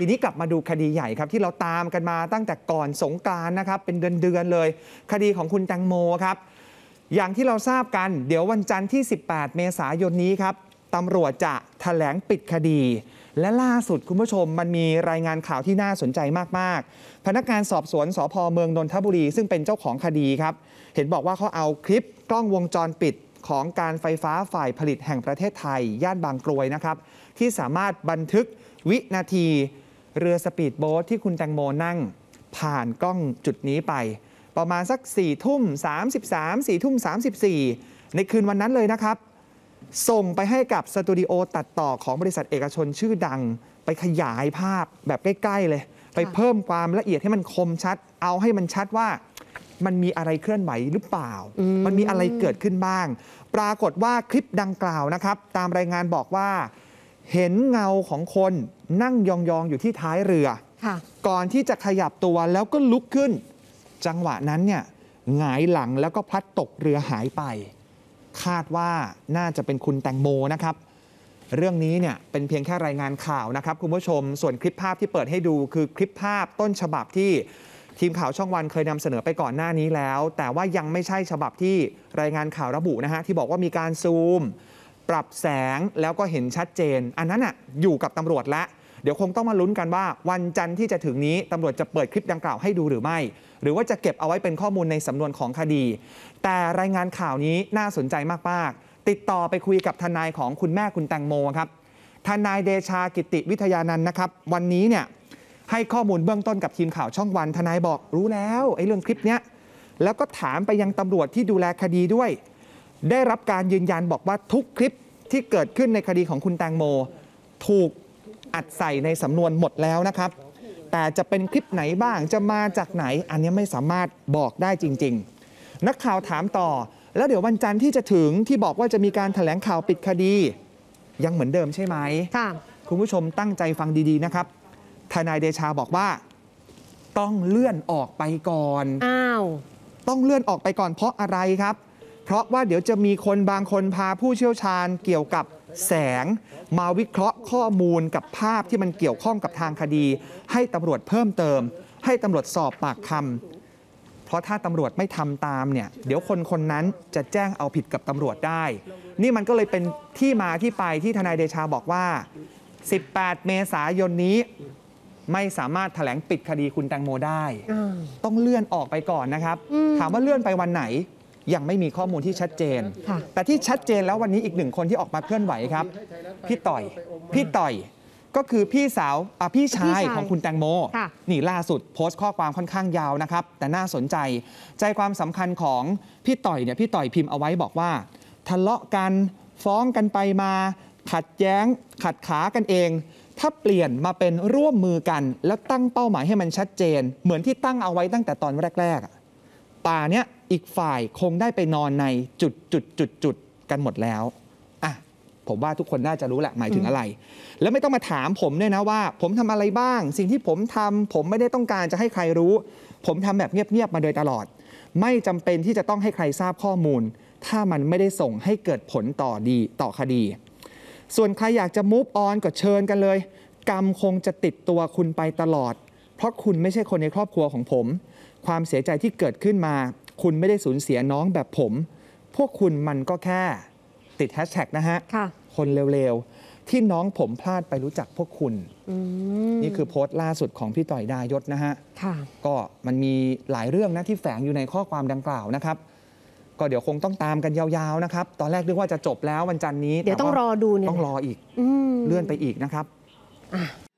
ทีนี้กลับมาดูคดีใหญ่ครับ ที่เราตามกันมาตั้งแต่ก่อนสงกรานนะครับ เป็นเดือนๆเลย คดีของคุณแตงโมครับ อย่างที่เราทราบกัน เดี๋ยววันจันทร์ที่ 18 เมษายนนี้ครับตำรวจจะถแถลงปิดคดี และล่าสุดคุณผู้ชมมันมีรายงานข่าวที่น่าสนใจมากๆ พนักงานสอบสวนสพเมืองนนทบุรี ซึ่งเป็นเจ้าของคดีครับเห็นบอกว่าเขาเอาคลิปกล้องวงจรปิดของการไฟฟ้าฝ่ายผลิตแห่งประเทศไทยย่านบางกรวยนะครับที่สามารถบันทึกวินาทีเรือสปีดโบ๊ทที่คุณแตงโมนั่ง ผ่านกล้องจุดนี้ไป ประมาณสัก4ี่ทุ่ม33 4ทุ่ม 34 ในคืนวันนั้นเลยนะครับ ส่งไปให้กับสตูดิโอตัดต่อของบริษัทเอกชนชื่อดัง ไปขยายภาพแบบใกล้ๆเลย ไปเพิ่มความละเอียดให้มันคมชัด เอาให้มันชัดว่ามันมีอะไรเคลื่อนไหวหรือเปล่า มันมีอะไรเกิดขึ้นบ้าง ปรากฏว่าคลิปดังกล่าวนะครับ ตามรายงานบอกว่าเห็นเงาของคนนั่งยองๆอยู่ที่ท้ายเรือ ก่อนที่จะขยับตัวแล้วก็ลุกขึ้น จังหวะนั้นเนี่ยหงายหลังแล้วก็พลัดตกเรือหายไป คาดว่าน่าจะเป็นคุณแตงโมนะครับ เรื่องนี้เนี่ยเป็นเพียงแค่รายงานข่าวนะครับคุณผู้ชม ส่วนคลิปภาพที่เปิดให้ดูคือคลิปภาพต้นฉบับที่ทีมข่าวช่องวันเคยนำเสนอไปก่อนหน้านี้แล้ว แต่ว่ายังไม่ใช่ฉบับที่รายงานข่าวระบุนะฮะที่บอกว่ามีการซูมปรับแสงแล้วก็เห็นชัดเจน อันนั้นอ่ะ อยู่กับตำรวจและ เดี๋ยวคงต้องมาลุ้นกันว่า วันจันทร์ที่จะถึงนี้ตำรวจจะเปิดคลิปดังกล่าวให้ดูหรือไม่ หรือว่าจะเก็บเอาไว้เป็นข้อมูลในสำนวนของคดี แต่รายงานข่าวนี้น่าสนใจมากๆ ติดต่อไปคุยกับทนายของคุณแม่คุณแตงโมครับทนายเดชากิติวิทยานัน์นะครับ วันนี้เนี่ยให้ข้อมูลเบื้องต้นกับทีมข่าวช่องวันทนายบอกรู้แล้วไอ้เรื่องคลิปเนี้ยแล้วก็ถามไปยังตำรวจที่ดูแลคดีด้วยได้รับการยืนยันบอกว่าทุกคลิปที่เกิดขึ้นในคดีของคุณแตงโม ถูกอัดใส่ในสำนวนหมดแล้วนะครับ แต่จะเป็นคลิปไหนบ้างจะมาจากไหนอันนี้ไม่สามารถบอกได้จริง ๆ นักข่าวถามต่อ แล้วเดี๋ยววันจันทร์ที่จะถึงที่บอกว่าจะมีการถแถลงข่าวปิดคดี ยังเหมือนเดิมใช่ไหมค่ะคุณผู้ชมตั้งใจฟังดีๆนะครับ ทนายเดชาบอกว่า ต้องเลื่อนออกไปก่อน อ้าวต้องเลื่อนออกไปก่อนเพราะอะไรครับเพราะว่าเดี๋ยวจะมีคนบางคนพาผู้เชี่ยวชาญเกี่ยวกับแสง มาวิเคราะห์ข้อมูลกับภาพที่มันเกี่ยวข้องกับทางคดี ให้ตำรวจเพิ่มเติม ให้ตำรวจสอบปากคำเพราะถ้าตำรวจไม่ทำตามเนี่ย เดี๋ยวคนคนนั้นจะแจ้งเอาผิดกับตำรวจได้ นี่มันก็เลยเป็นที่มาที่ไปที่ทนายเดชาบอกว่า 18 เมษายนนี้ไม่สามารถถแถลงปิดคดีคุณแตงโมได้ ต้องเลื่อนออกไปก่อนนะครับ ถามว่าเลื่อนไปวันไหนยังไม่มีข้อมูลที่ชัดเจน แต่ที่ชัดเจนแล้ววันนี้อีกหนึ่งคนที่ออกมาเคลื่อนไหวครับ พี่ต่อย พี่ต่อยก็คือพี่สาวพี่ชายของคุณแตงโมนี่ล่าสุดโพสต์ข้อความค่อนข้างยาวนะครับ แต่น่าสนใจใจความสำคัญของพี่ต่อยเนี่ยพี่ต่อยพิมพ์เอาไว้บอกว่าทะเลาะกันฟ้องกันไปมาขัดแย้ง ขัดขากันเอง ถ้าเปลี่ยนมาเป็นร่วมมือกัน แล้วตั้งเป้าหมายให้มันชัดเจน เหมือนที่ตั้งเอาไว้ตั้งแต่ตอนแรกๆป่าเนี้ยอีกฝ่ายคงได้ไปนอนในจุดจุดจุดจุดกันหมดแล้วอ่ะผมว่าทุกคนน่าจะรู้แหละหมายถึงอะไร แล้วไม่ต้องมาถามผมด้วยนะว่า ผมทำอะไรบ้าง สิ่งที่ผมทำ ผมไม่ได้ต้องการจะให้ใครรู้ ผมทำแบบเงียบๆ มาโดยตลอด ไม่จำเป็นที่จะต้องให้ใครทราบข้อมูล ถ้ามันไม่ได้ส่งให้เกิดผลต่อดีต่อคดี ส่วนใครอยากจะมูฟออนก็เชิญกันเลยกรรมคงจะติดตัวคุณไปตลอด เพราะคุณไม่ใช่คนในครอบครัวของผม ความเสียใจที่เกิดขึ้นมาคุณไม่ได้สูญเสียน้องแบบผม พวกคุณมันก็แค่ติดแฮชแท็กนะฮะค่ะ คนเร็วๆที่น้องผมพลาดไปรู้จักพวกคุณนี่คือโพสต์ล่าสุดของพี่ต่อยดายศนะฮะค่ะก็มันมีหลายเรื่องนะที่แฝงอยู่ในข้อความดังกล่าวนะครับ ก็เดี๋ยวคงต้องตามกันยาวๆนะครับตอนแรกนึกว่าจะจบแล้ววันจันทร์นี้เดี๋ยวต้องรอดูเนี่ยต้องรออีกอเลื่อนไปอีกนะครับ